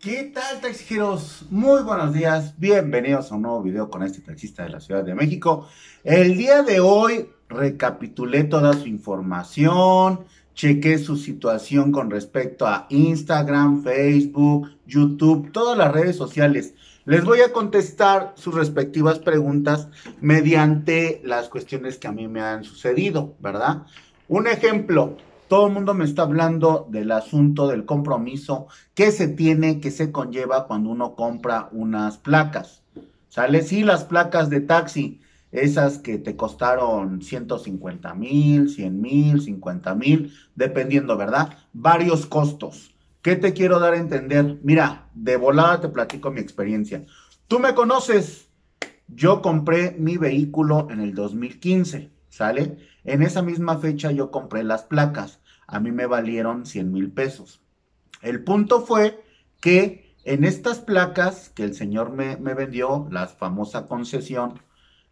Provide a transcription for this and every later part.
¿Qué tal taxijeros? Muy buenos días, bienvenidos a un nuevo video con este taxista de la Ciudad de México. El día de hoy recapitulé toda su información, chequé su situación con respecto a Instagram, Facebook, YouTube, todas las redes sociales. Les voy a contestar sus respectivas preguntas mediante las cuestiones que a mí me han sucedido, ¿verdad? Un ejemplo, todo el mundo me está hablando del asunto del compromiso que se tiene, que se conlleva cuando uno compra unas placas. ¿Sale? Sí, las placas de taxi, esas que te costaron 150 mil, 100 mil, 50 mil, dependiendo, ¿verdad? Varios costos. ¿Qué te quiero dar a entender? Mira, de volada te platico mi experiencia. Tú me conoces. Yo compré mi vehículo en el 2015. ¿sale? En esa misma fecha yo compré las placas, a mí me valieron 100 mil pesos. El punto fue que en estas placas que el señor me, vendió, la famosa concesión,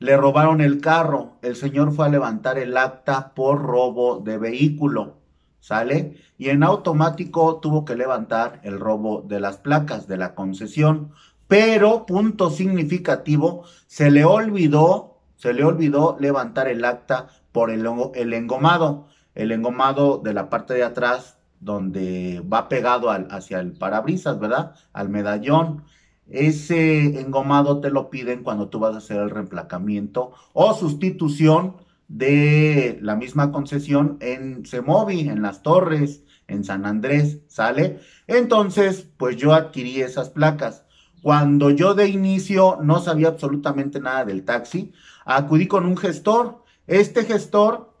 le robaron el carro, el señor fue a levantar el acta por robo de vehículo. ¿sale? Y en automático tuvo que levantar el robo de las placas de la concesión, pero punto significativo, se le olvidó se le olvidó levantar el acta por el, el engomado, el engomado de la parte de atrás donde va pegado hacia el parabrisas, ¿verdad? Al medallón. Ese engomado te lo piden cuando tú vas a hacer el reemplacamiento o sustitución de la misma concesión en Semovi, en Las Torres, en San Andrés, ¿sale? Entonces, pues yo adquirí esas placas. Cuando yo de inicio no sabía absolutamente nada del taxi, acudí con un gestor. Este gestor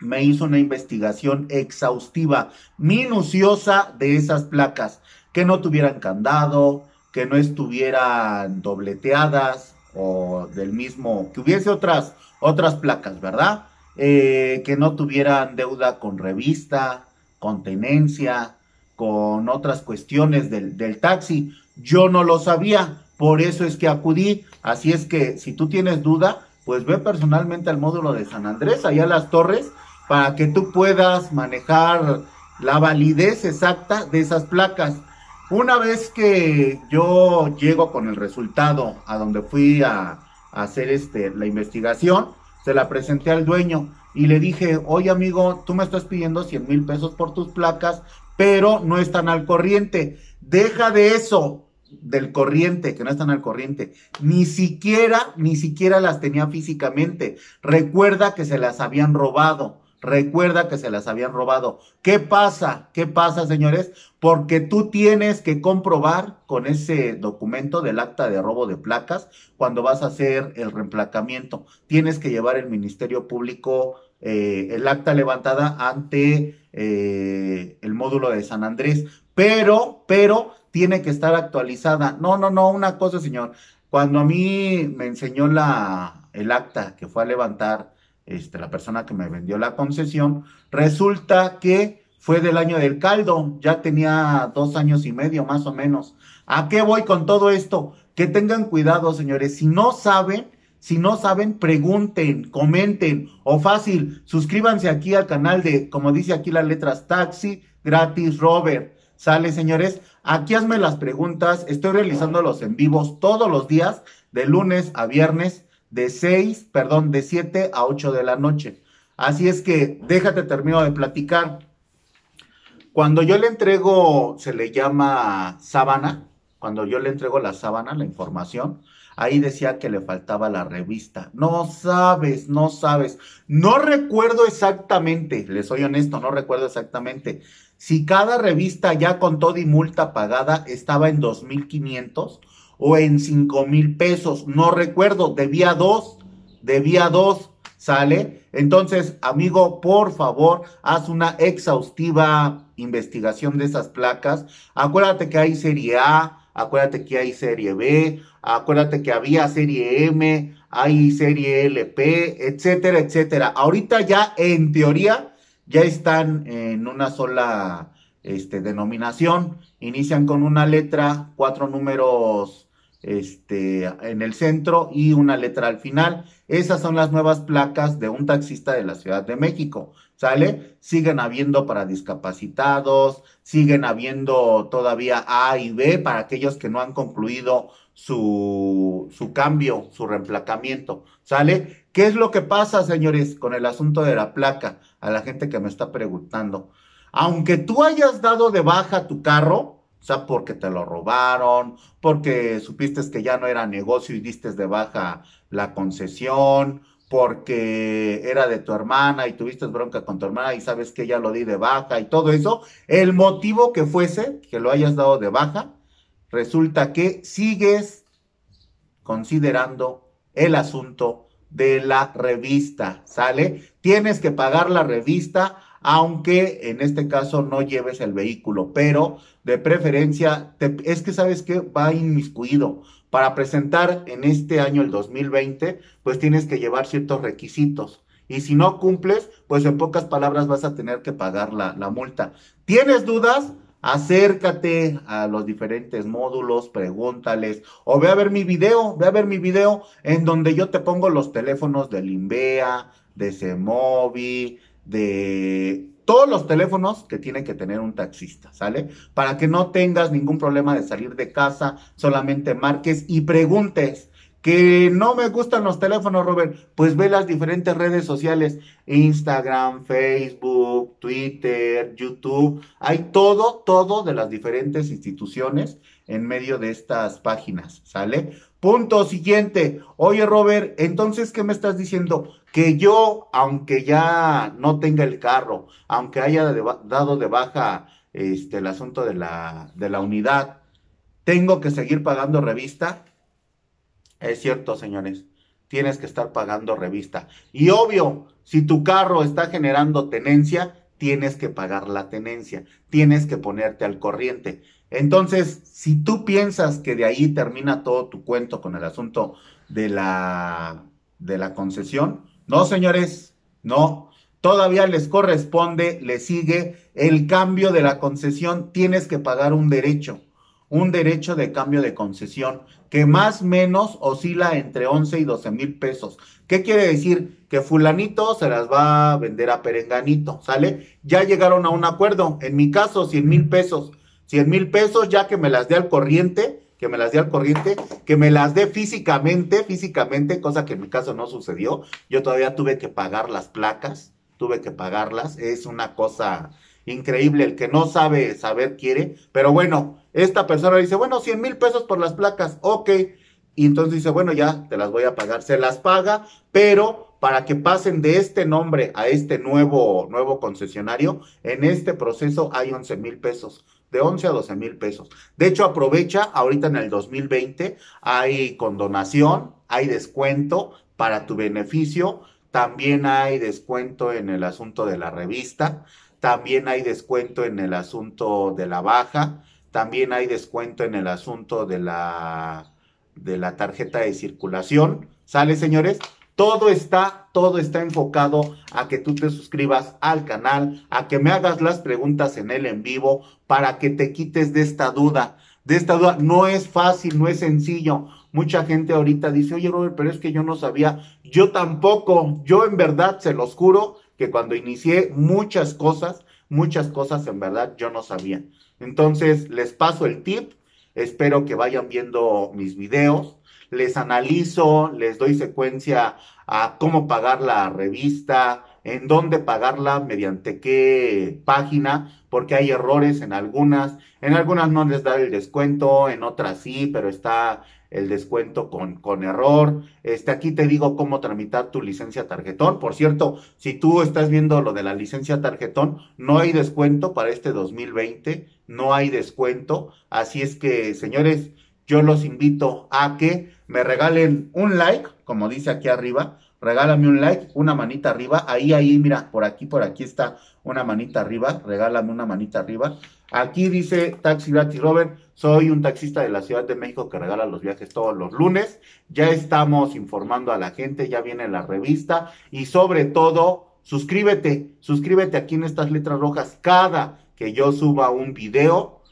me hizo una investigación exhaustiva, minuciosa de esas placas, que no tuvieran candado, que no estuvieran dobleteadas o del mismo, que hubiese otras, otras placas, ¿verdad? Eh, que no tuvieran deuda con revista, con tenencia, con otras cuestiones del taxi, yo no lo sabía, por eso es que acudí. Así es que si tú tienes duda, pues ve personalmente al módulo de San Andrés, allá a las torres, para que tú puedas manejar la validez exacta de esas placas. Una vez que yo llego con el resultado a donde fui a, hacer este, la investigación, se la presenté al dueño y le dije, oye amigo, tú me estás pidiendo 100 mil pesos por tus placas, pero no están al corriente. Deja de eso, del corriente, que no están al corriente, ni siquiera, ni siquiera las tenía físicamente. Recuerda que se las habían robado. Recuerda que se las habían robado. ¿Qué pasa? ¿Qué pasa, señores? Porque tú tienes que comprobar con ese documento del acta de robo de placas cuando vas a hacer el reemplacamiento. Tienes que llevar el Ministerio Público eh, el acta levantada ante eh, el módulo de San Andrés. Pero, pero tiene que estar actualizada. No, no, no, una cosa, señor. Cuando a mí me enseñó la, el acta que fue a levantar este, la persona que me vendió la concesión, resulta que fue del año del caldo, ya tenía dos años y medio más o menos. ¿A qué voy con todo esto? Que tengan cuidado, señores. Si no saben, si no saben, pregunten, comenten o fácil, suscríbanse aquí al canal de, como dice aquí las letras, Taxi Gratis Robert. Sale, señores. Aquí hazme las preguntas. Estoy realizando los en vivos todos los días, de lunes a viernes, de 6, perdón, de 7 a 8 de la noche. Así es que déjate, termino de platicar. Cuando yo le entrego, se le llama sábana, cuando yo le entrego la sábana, la información, ahí decía que le faltaba la revista. No sabes, no sabes. No recuerdo exactamente, le soy honesto, no recuerdo exactamente si cada revista ya con todo y multa pagada estaba en 2.500 o en 5.000 pesos, no recuerdo, debía dos, debía dos, ¿sale? Entonces, amigo, por favor, haz una exhaustiva investigación de esas placas. Acuérdate que hay serie A, acuérdate que hay serie B, acuérdate que había serie M, hay serie LP, etcétera, etcétera. Ahorita ya, en teoría, ya están en una sola este, denominación, inician con una letra, cuatro números este, en el centro y una letra al final. Esas son las nuevas placas de un taxista de la Ciudad de México, ¿sale? Siguen habiendo para discapacitados, siguen habiendo todavía A y B para aquellos que no han concluido su, su cambio, su reemplacamiento. ¿Sale? ¿Qué es lo que pasa, señores, con el asunto de la placa? A la gente que me está preguntando. Aunque tú hayas dado de baja tu carro, o sea, porque te lo robaron, porque supiste que ya no era negocio y diste de baja la concesión, porque era de tu hermana y tuviste bronca con tu hermana y sabes que ya lo di de baja y todo eso, el motivo que fuese que lo hayas dado de baja, resulta que sigues considerando el asunto de la revista, ¿sale? Tienes que pagar la revista, aunque en este caso no lleves el vehículo, pero de preferencia, es que sabes que va inmiscuido. Para presentar en este año, el 2020, pues tienes que llevar ciertos requisitos. Y si no cumples, pues en pocas palabras vas a tener que pagar la multa. ¿Tienes dudas? acércate a los diferentes módulos, pregúntales o ve a ver mi video, ve a ver mi video en donde yo te pongo los teléfonos de Limbea, de C-Móvil, de todos los teléfonos que tiene que tener un taxista, ¿sale? Para que no tengas ningún problema de salir de casa, solamente marques y preguntes. Que no me gustan los teléfonos, Robert. Pues ve las diferentes redes sociales. Instagram, Facebook, Twitter, YouTube. Hay todo, todo de las diferentes instituciones en medio de estas páginas. ¿Sale? Punto siguiente. Oye, Robert, entonces, ¿qué me estás diciendo? Que yo, aunque ya no tenga el carro, aunque haya dado de baja este, el asunto de la unidad, tengo que seguir pagando revista. Es cierto, señores. Tienes que estar pagando revista. Y obvio, si tu carro está generando tenencia, tienes que pagar la tenencia, tienes que ponerte al corriente. Entonces, si tú piensas que de ahí termina todo tu cuento con el asunto de la, de la concesión, no, señores, no. Todavía les corresponde, le sigue el cambio de la concesión, tienes que pagar un derecho un derecho de cambio de concesión que más menos oscila entre 11 y 12 mil pesos. ¿Qué quiere decir? Que fulanito se las va a vender a perenganito, ¿sale? Ya llegaron a un acuerdo, en mi caso 100 mil pesos, 100 mil pesos ya que me las dé al corriente, que me las dé al corriente, que me las dé físicamente, físicamente, cosa que en mi caso no sucedió, yo todavía tuve que pagar las placas, tuve que pagarlas, es una cosa increíble, el que no sabe saber quiere, pero bueno, esta persona dice, bueno, 100 mil pesos por las placas, ok. Y entonces dice, bueno, ya te las voy a pagar. Se las paga, pero para que pasen de este nombre a este nuevo, nuevo concesionario, en este proceso hay 11 mil pesos, de 11 a 12 mil pesos. De hecho, aprovecha, ahorita en el 2020 hay condonación, hay descuento para tu beneficio, también hay descuento en el asunto de la revista, también hay descuento en el asunto de la baja, también hay descuento en el asunto de la, de la tarjeta de circulación. ¿Sale, señores? Todo está, todo está enfocado a que tú te suscribas al canal, a que me hagas las preguntas en el en vivo para que te quites de esta duda. De esta duda no es fácil, no es sencillo. Mucha gente ahorita dice, oye Robert, pero es que yo no sabía. Yo tampoco, yo en verdad se los juro que cuando inicié muchas cosas, muchas cosas en verdad yo no sabía. Entonces, les paso el tip. Espero que vayan viendo mis videos. Les analizo, les doy secuencia a cómo pagar la revista, en dónde pagarla, mediante qué página, porque hay errores en algunas, en algunas no les da el descuento, en otras sí, pero está el descuento con, con error. Este, aquí te digo cómo tramitar tu licencia tarjetón. Por cierto, si tú estás viendo lo de la licencia tarjetón, no hay descuento para este 2020, no hay descuento. Así es que, señores, yo los invito a que me regalen un like, como dice aquí arriba, regálame un like, una manita arriba, ahí, ahí, mira, por aquí, por aquí está una manita arriba, regálame una manita arriba. Aquí dice Taxi Gratis Robert, soy un taxista de la Ciudad de México que regala los viajes todos los lunes. Ya estamos informando a la gente, ya viene la revista y sobre todo, suscríbete, suscríbete aquí en estas letras rojas. Cada que yo suba un video,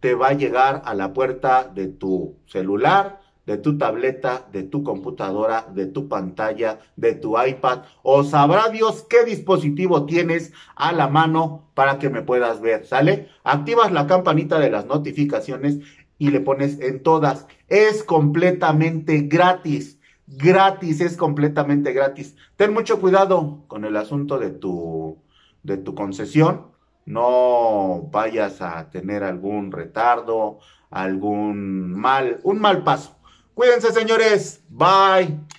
te va a llegar a la puerta de tu celular de tu tableta, de tu computadora, de tu pantalla, de tu iPad o sabrá Dios qué dispositivo tienes a la mano para que me puedas ver, ¿sale? Activas la campanita de las notificaciones y le pones en todas. Es completamente gratis, gratis, es completamente gratis. Ten mucho cuidado con el asunto de tu, de tu concesión. No vayas a tener algún retardo, algún mal, un mal paso. Cuídense, señores. Bye.